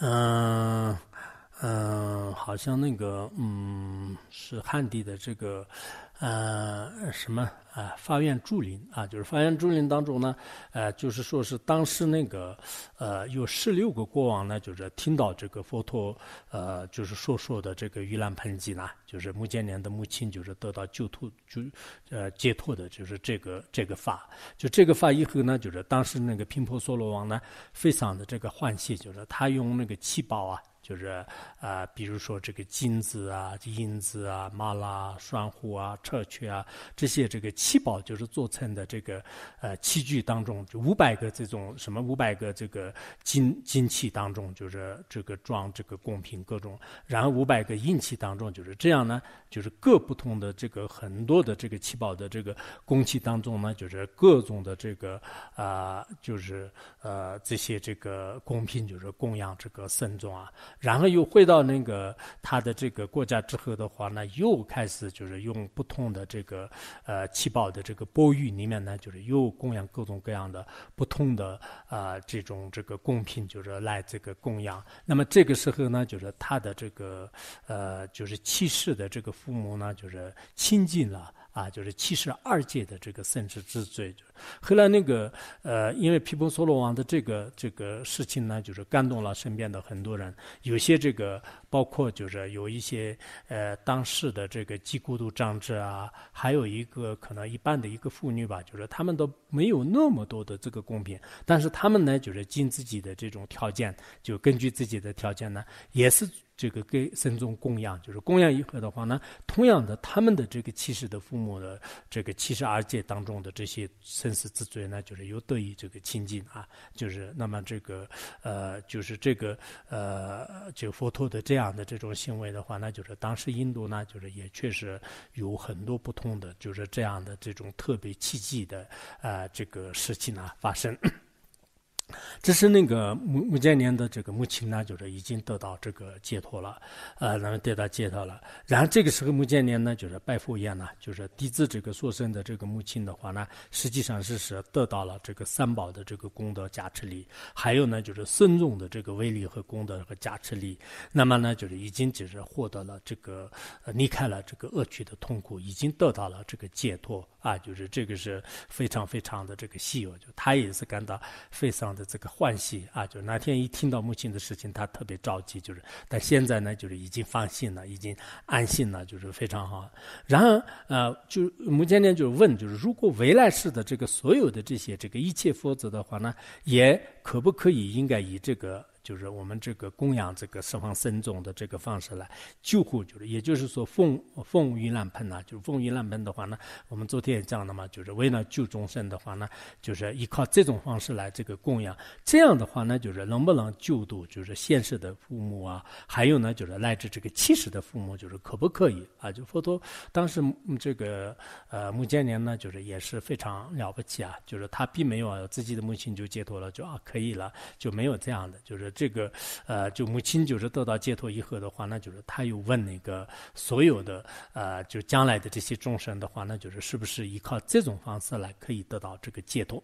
嗯。嗯，好像那个嗯是汉地的这个，呃什么啊？法院住林啊，就是法院住林当中呢，呃，就是说是当时那个呃有十六个国王呢，就是听到这个佛陀呃就是所说的这个盂兰盆记呢，就是穆建莲的母亲，就是得到救脱就呃解脱的，就是这个这个法。就这个法以后呢，就是当时那个频婆娑罗王呢，非常的这个欢喜，就是他用那个七宝啊。就是啊，比如说这个金子啊、银子啊、玛拉、珊瑚啊、砗磲啊，这些这个七宝，就是做成的这个呃器具当中，就五百个这种什么五百个这个金金器当中，就是这个装这个贡品各种；然后五百个硬器当中，就是这样呢，就是各不同的这个很多的这个七宝的这个工器当中呢，就是各种的这个啊，就是呃这些这个贡品，就是供养这个僧众啊。然后又回到那个他的这个国家之后的话呢，又开始就是用不同的这个呃七宝的这个钵盂里面呢，就是又供养各种各样的不同的啊这种这个贡品，就是来这个供养。那么这个时候呢，就是他的这个呃就是七世的这个父母呢，就是亲近了。啊，就是七十二届的这个圣旨之罪。后来那个呃，因为皮蓬梭罗王的这个这个事情呢，就是感动了身边的很多人。有些这个包括就是有一些呃，当时的这个基孤独长者啊，还有一个可能一半的一个妇女吧，就是他们都没有那么多的这个贡品，但是他们呢，就是尽自己的这种条件，就根据自己的条件呢，也是。这个给僧众供养，就是供养以后的话呢，同样的，他们的这个七世的父母的这个七十二界当中的这些生死之罪呢，就是又得以这个清净啊，就是那么这个呃，就是这个呃，就佛陀的这样的这种行为的话呢，就是当时印度呢，就是也确实有很多不同的，就是这样的这种特别奇迹的啊这个事情呢发生。这是那个穆穆建年的这个母亲呢，就是已经得到这个解脱了，呃，然后得到解脱了。然后这个时候穆建年呢，就是拜佛样呢，就是弟子这个所生的这个母亲的话呢，实际上是是得到了这个三宝的这个功德加持力，还有呢就是圣众的这个威力和功德和加持力，那么呢就是已经就是获得了这个离开了这个恶趣的痛苦，已经得到了这个解脱。啊，就是这个是非常非常的这个稀有，就他也是感到非常的这个欢喜啊！就那天一听到母亲的事情，他特别着急，就是但现在呢，就是已经放心了，已经安心了，就是非常好。然后呃，就目前呢，就是问，就是如果未来世的这个所有的这些这个一切佛子的话呢，也可不可以应该以这个。就是我们这个供养这个十方僧众的这个方式来救护，就是也就是说，凤凤雨烂盆呐，就是凤雨烂盆的话呢，我们昨天也讲了嘛，就是为了救众生的话呢，就是依靠这种方式来这个供养，这样的话呢，就是能不能救度就是现世的父母啊，还有呢就是来自这个七世的父母，就是可不可以啊？就佛陀当时这个呃目犍连呢，就是也是非常了不起啊，就是他并没有自己的母亲就解脱了，就啊可以了，就没有这样的就是。这个，呃，就母亲就是得到解脱以后的话，那就是他又问那个所有的，呃，就将来的这些众生的话，那就是是不是依靠这种方式来可以得到这个解脱？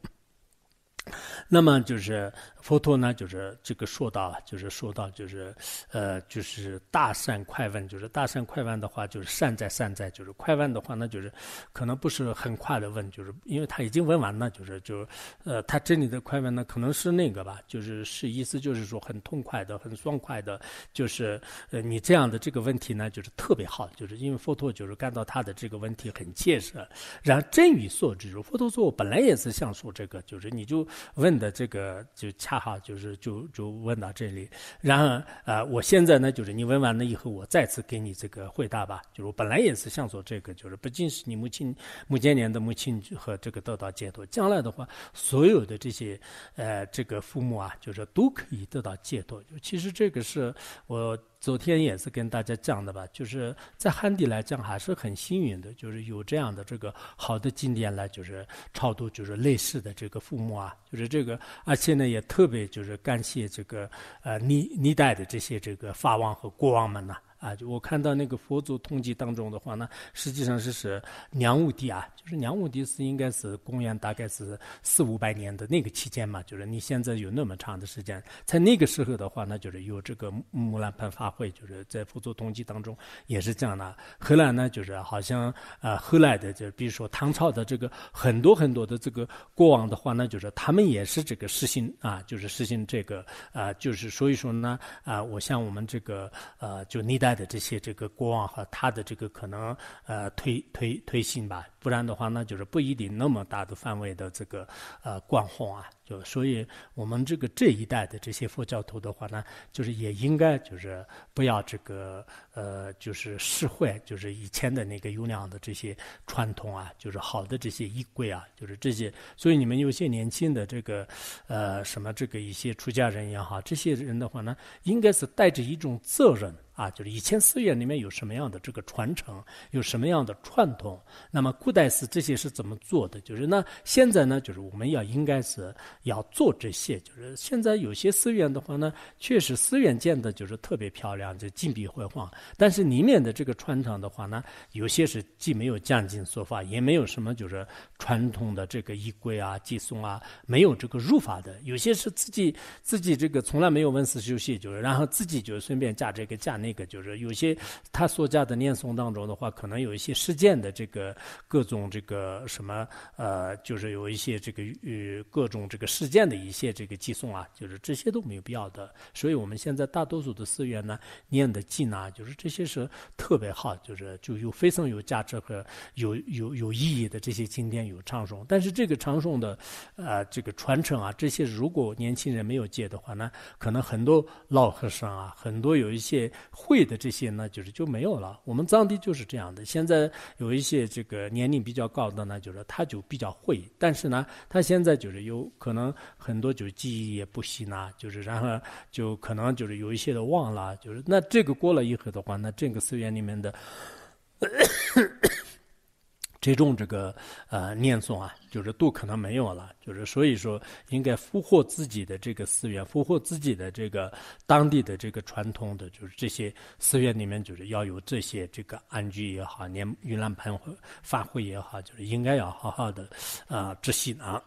那么就是佛陀呢，就是这个说到，就是说到，就是，呃，就是大善快问，就是大善快问的话，就是善在善在，就是快问的话，那就是可能不是很快的问，就是因为他已经问完了，就是就，呃，他这里的快问呢，可能是那个吧，就是是意思就是说很痛快的，很爽快的，就是，呃，你这样的这个问题呢，就是特别好，就是因为佛陀就是感到他的这个问题很切实，然真与所知，佛陀说，我本来也是想说这个，就是你就。问的这个就恰好就是就就问到这里。然后呃，我现在呢就是你问完了以后，我再次给你这个回答吧。就是我本来也是想做这个，就是不仅是你母亲穆坚年的母亲和这个得到解脱，将来的话，所有的这些呃这个父母啊，就是都可以得到解脱。其实这个是我。昨天也是跟大家讲的吧，就是在汉地来讲还是很幸运的，就是有这样的这个好的景点来就是超度就是类似的这个父母啊，就是这个，而且呢也特别就是感谢这个呃历历代的这些这个法王和国王们呢。啊，就我看到那个佛祖统计当中的话呢，实际上是是梁武帝啊，就是梁武帝是应该是公元大概是四五百年的那个期间嘛。就是你现在有那么长的时间，在那个时候的话，那就是有这个木兰盆法会，就是在佛祖统计当中也是这样的。后来呢，就是好像呃后来的，就比如说唐朝的这个很多很多的这个国王的话，那就是他们也是这个实行啊，就是实行这个啊，就是所以说呢啊，我像我们这个呃，就历代。的这些这个国王和他的这个可能呃推推推行吧，不然的话呢，就是不一定那么大的范围的这个呃惯红啊，就所以我们这个这一代的这些佛教徒的话呢，就是也应该就是不要这个呃就是释怀，就是以前的那个优良的这些传统啊，就是好的这些衣柜啊，就是这些，所以你们有些年轻的这个呃什么这个一些出家人也好，这些人的话呢，应该是带着一种责任。啊，就是以前寺院里面有什么样的这个传承，有什么样的传统？那么古代寺这些是怎么做的？就是那现在呢，就是我们要应该是要做这些。就是现在有些寺院的话呢，确实寺院建的就是特别漂亮，就金碧辉煌。但是里面的这个传承的话呢，有些是既没有将进说法，也没有什么就是传统的这个衣柜啊、祭送啊，没有这个入法的。有些是自己自己这个从来没有问思修习，就是然后自己就顺便架这个架。那个就是有些他所加的念诵当中的话，可能有一些事件的这个各种这个什么呃，就是有一些这个呃各种这个事件的一些这个寄送啊，就是这些都没有必要的。所以，我们现在大多数的寺院呢念的经呢，就是这些是特别好，就是就有非常有价值和有有有意义的这些经典有唱诵。但是这个唱诵的呃这个传承啊，这些如果年轻人没有戒的话呢，可能很多老和尚啊，很多有一些。会的这些呢，就是就没有了。我们藏地就是这样的。现在有一些这个年龄比较高的呢，就是他就比较会，但是呢，他现在就是有可能很多就记忆也不行纳，就是然后就可能就是有一些都忘了。就是那这个过了以后的话，那整个寺院里面的。这种这个呃念诵啊，就是度可能没有了，就是所以说应该复活自己的这个寺院，复活自己的这个当地的这个传统的，就是这些寺院里面就是要有这些这个安居也好，念云南盆会挥也好，就是应该要好好的啊执行啊。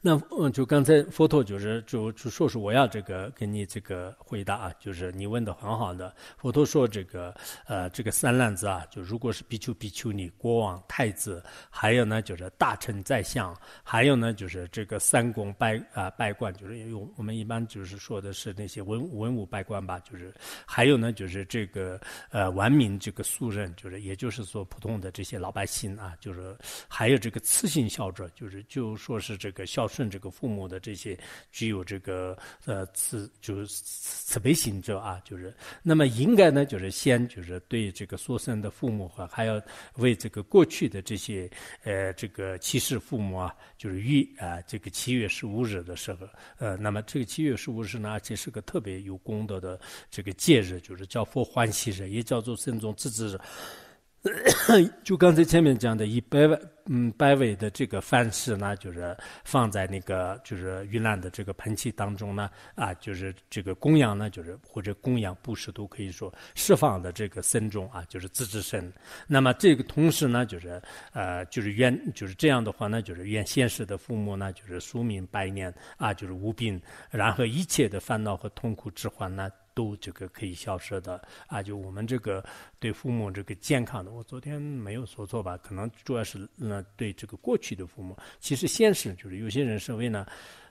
那嗯，就刚才佛陀就是就就说是我要这个给你这个回答啊，就是你问的很好的。佛陀说这个呃，这个三滥子啊，就如果是比丘、比丘尼、国王、太子，还有呢就是大臣、宰相，还有呢就是这个三公拜啊拜官，就是因为我们一般就是说的是那些文文武拜官吧，就是还有呢就是这个呃，完民这个素人，就是也就是说普通的这些老百姓啊，就是还有这个次性孝者，就是就说是这个孝。顺这个父母的这些具有这个呃慈就是慈悲心者啊，就是那么应该呢就是先就是对这个所生的父母和还要为这个过去的这些呃这个七世父母啊，就是于啊这个七月十五日的时候，呃那么这个七月十五日呢，而且是个特别有功德的这个节日，就是叫佛欢喜日，也叫做圣宗自治日。就刚才前面讲的一百万，嗯，百位的这个范式呢，就是放在那个就是遇难的这个喷气当中呢，啊，就是这个供养呢，就是或者供养布施都可以说释放的这个身中啊，就是自知生。那么这个同时呢，就是呃，就是愿，就是这样的话呢，就是愿现世的父母呢，就是宿命百年啊，就是无病，然后一切的烦恼和痛苦之患呢。都这个可以消失的啊！就我们这个对父母这个健康的，我昨天没有说错吧？可能主要是那对这个过去的父母，其实现实就是有些人社会呢。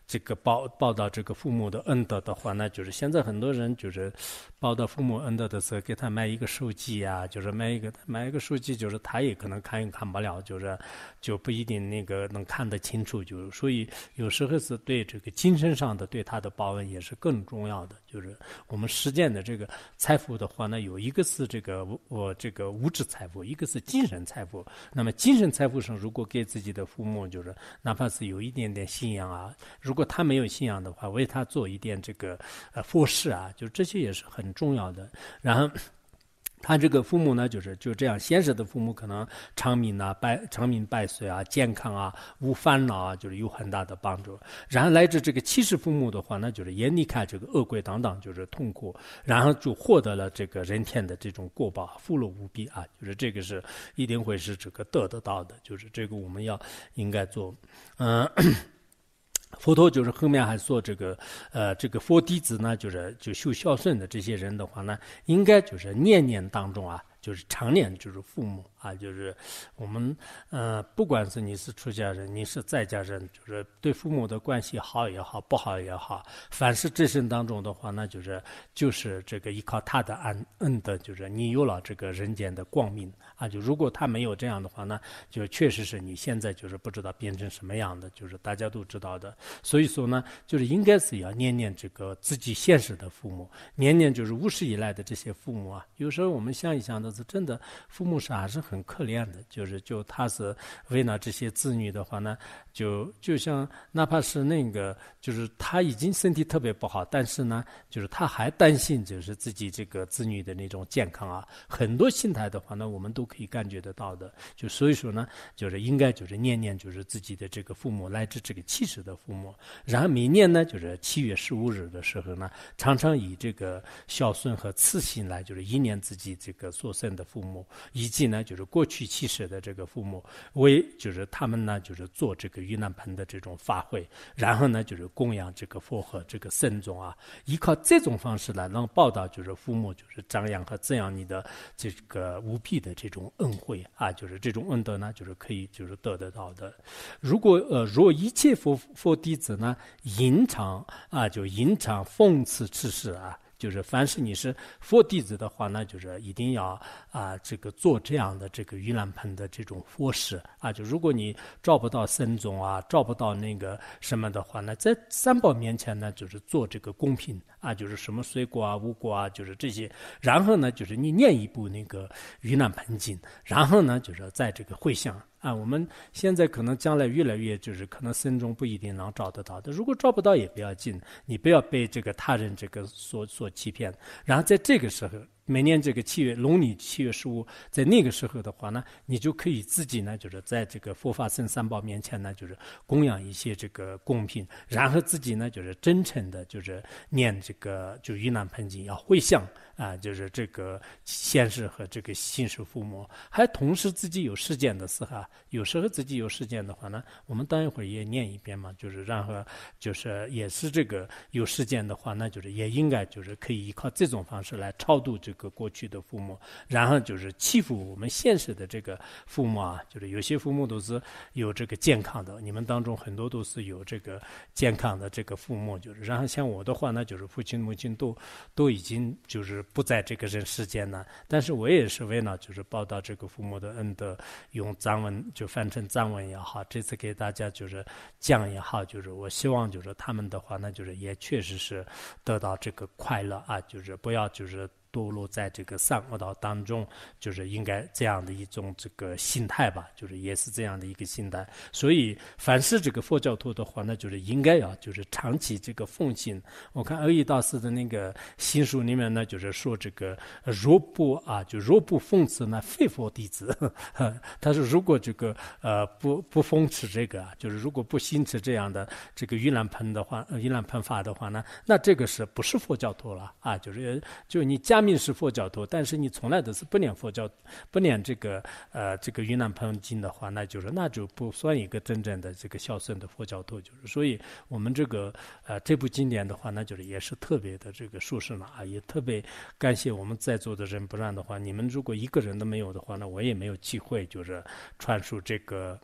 这个报报答这个父母的恩德的话，那就是现在很多人就是报答父母恩德的时候，给他买一个手机啊，就是买一个买一个手机，就是他也可能看也看不了，就是就不一定那个能看得清楚，就所以有时候是对这个精神上的对他的报恩也是更重要的。就是我们实践的这个财富的话，那有一个是这个我这个物质财富，一个是精神财富。那么精神财富上，如果给自己的父母，就是哪怕是有一点点信仰啊，如如果他没有信仰的话，为他做一点这个呃服饰啊，就这些也是很重要的。然后他这个父母呢，就是就这样，先世的父母可能长命啊、百长命百岁啊、健康啊、无烦恼啊，就是有很大的帮助。然后来自这个七世父母的话，那就是也你看这个恶鬼当当就是痛苦，然后就获得了这个人天的这种果报，福禄无比啊，就是这个是一定会是这个得得到的，就是这个我们要应该做，嗯。佛陀就是后面还说这个，呃，这个佛弟子呢，就是就修孝顺的这些人的话呢，应该就是念念当中啊。就是常年就是父母啊，就是我们呃，不管是你是出家人，你是在家人，就是对父母的关系好也好，不好也好，凡是这生当中的话那就是就是这个依靠他的安恩的，就是你有了这个人间的光明啊。就如果他没有这样的话呢，就确实是你现在就是不知道变成什么样的，就是大家都知道的。所以说呢，就是应该是要念念这个自己现实的父母，念念就是无始以来的这些父母啊。有时候我们想一想的。是，真的，父母是还是很可怜的，就是就他是为了这些子女的话呢，就就像哪怕是那个，就是他已经身体特别不好，但是呢，就是他还担心就是自己这个子女的那种健康啊，很多心态的话呢，我们都可以感觉得到的，就所以说呢，就是应该就是念念就是自己的这个父母，乃至这个七十的父母，然后每年呢，就是七月十五日的时候呢，常常以这个孝顺和慈心来就是一念自己这个做生。的父母，以及呢，就是过去去世的这个父母，为就是他们呢，就是做这个遇难盆的这种发挥，然后呢，就是供养这个佛和这个圣众啊，依靠这种方式呢，让报答就是父母就是张扬和滋养你的这个无弊的这种恩惠啊，就是这种恩德呢，就是可以就是得得到的。如果呃，如果一切佛佛弟子呢，隐藏啊，就隐藏讽刺此事啊。就是，凡是你是佛弟子的话，那就是一定要啊，这个做这样的这个盂兰盆的这种佛事啊。就如果你照不到僧众啊，照不到那个什么的话，那在三宝面前呢，就是做这个公平。啊，就是什么水果啊、五果啊，就是这些。然后呢，就是你念一部那个《云南盆经》，然后呢，就是在这个会相啊。我们现在可能将来越来越就是，可能僧中不一定能找得到的。如果找不到也不要紧，你不要被这个他人这个所所欺骗。然后在这个时候。每年这个七月农历七月十五，在那个时候的话呢，你就可以自己呢，就是在这个佛法僧三宝面前呢，就是供养一些这个供品，然后自己呢，就是真诚的，就是念这个就遇难盆经，要回向啊，就是这个先世和这个信世父母，还同时自己有时间的时候，有时候自己有时间的话呢，我们等一会儿也念一遍嘛，就是然后就是也是这个有时间的话，那就是也应该就是可以依靠这种方式来超度这。个过去的父母，然后就是欺负我们现实的这个父母啊，就是有些父母都是有这个健康的，你们当中很多都是有这个健康的这个父母，就是然后像我的话呢，就是父亲母亲都都已经就是不在这个人世间了，但是我也是为了就是报答这个父母的恩德，用藏文就翻成藏文也好，这次给大家就是讲也好，就是我希望就是他们的话呢，就是也确实是得到这个快乐啊，就是不要就是。堕落在这个三恶道当中，就是应该这样的一种这个心态吧，就是也是这样的一个心态。所以，凡是这个佛教徒的话，那就是应该要就是长期这个奉行。我看阿义大师的那个心书里面呢，就是说这个若不啊，就若不奉持呢，非佛弟子。他说，如果这个呃不不奉持这个，就是如果不信持这样的这个盂兰盆的话，盂兰盆法的话呢，那这个是不是佛教徒了啊？就是就你加。你是佛教徒，但是你从来都是不念佛教，不念这个呃这个《云南盆经》的话，那就是那就不算一个真正的这个孝顺的佛教徒，就是。所以，我们这个呃这部经典的话，那就是也是特别的这个殊胜了啊，也特别感谢我们在座的人，不然的话，你们如果一个人都没有的话，那我也没有机会就是阐述这个。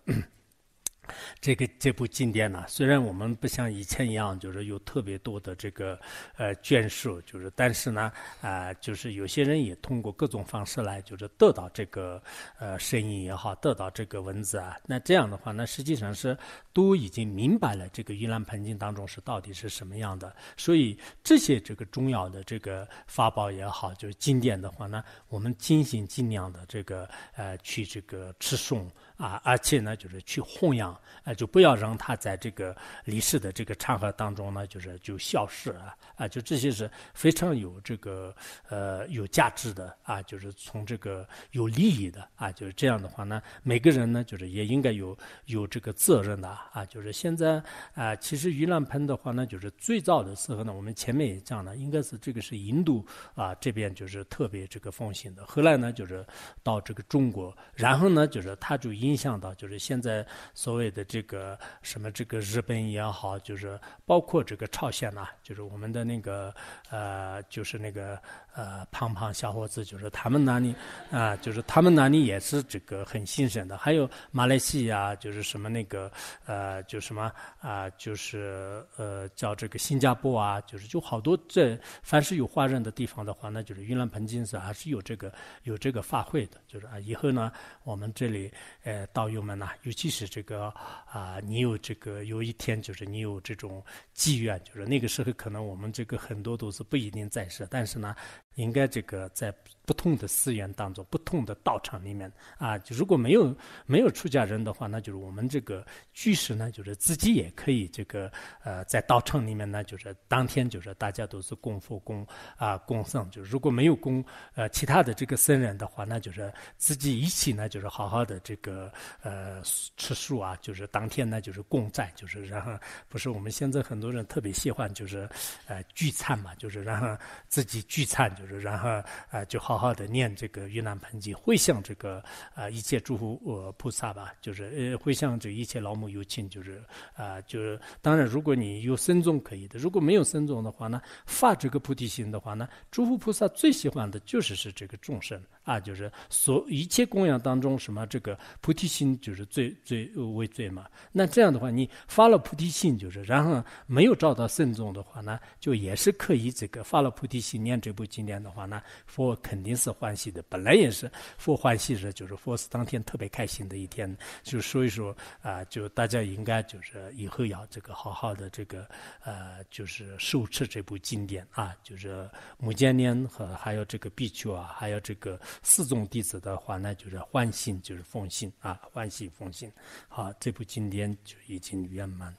这个这部经典呢，虽然我们不像以前一样，就是有特别多的这个呃卷数，就是但是呢啊，就是有些人也通过各种方式来就是得到这个呃声音也好，得到这个文字啊，那这样的话，那实际上是都已经明白了这个《玉兰盆经》当中是到底是什么样的。所以这些这个重要的这个法宝也好，就是经典的话呢，我们尽心尽量的这个呃去这个持诵。啊，而且呢，就是去弘扬，啊，就不要让他在这个历史的这个场合当中呢，就是就消失啊，啊，就这些是非常有这个呃有价值的啊，就是从这个有利益的啊，就是这样的话呢，每个人呢，就是也应该有有这个责任的啊，就是现在啊，其实鱼兰盆的话呢，就是最早的时候呢，我们前面也讲了，应该是这个是印度啊这边就是特别这个奉行的，后来呢，就是到这个中国，然后呢，就是他就因影响到就是现在所谓的这个什么这个日本也好，就是包括这个朝鲜呐，就是我们的那个呃，就是那个呃胖胖小伙子，就是他们那里啊，就是他们那里也是这个很兴盛的。还有马来西亚，就是什么那个呃，就什么啊，就是呃叫这个新加坡啊，就是就好多这凡是有华人的地方的话，那就是云南盆景色还是有这个有这个发挥的，就是啊，以后呢我们这里呃。导游们呐，尤其是这个啊，你有这个有一天就是你有这种际遇，就是那个时候可能我们这个很多都是不一定在世，但是呢。应该这个在不同的寺院当中、不同的道场里面啊，就如果没有没有出家人的话，那就是我们这个居士呢，就是自己也可以这个呃，在道场里面呢，就是当天就是大家都是供佛供啊供僧，就是如果没有供呃其他的这个僧人的话，那就是自己一起呢，就是好好的这个呃吃素啊，就是当天呢就是供斋，就是然后不是我们现在很多人特别喜欢就是呃聚餐嘛，就是然后自己聚餐。就是然后啊，就好好的念这个《云南盆经》，回向这个啊一切诸佛菩萨吧。就是呃，回向这一切老母有请，就是啊，就是当然，如果你有僧众可以的，如果没有僧众的话呢，发这个菩提心的话呢，诸佛菩萨最喜欢的就是是这个众生。啊，就是所一切供养当中，什么这个菩提心就是最最为最嘛。那这样的话，你发了菩提心，就是然后没有找到圣众的话呢，就也是可以。这个发了菩提心念这部经典的话呢，佛肯定是欢喜的。本来也是佛欢喜的，就是佛是当天特别开心的一天。就所以说啊，就大家应该就是以后要这个好好的这个呃，就是受持这部经典啊，就是《目犍连》和还有这个《比丘》啊，还有这个。四宗弟子的话呢，就是欢心，就是奉信啊，欢喜奉信。好，这部经典就已经圆满。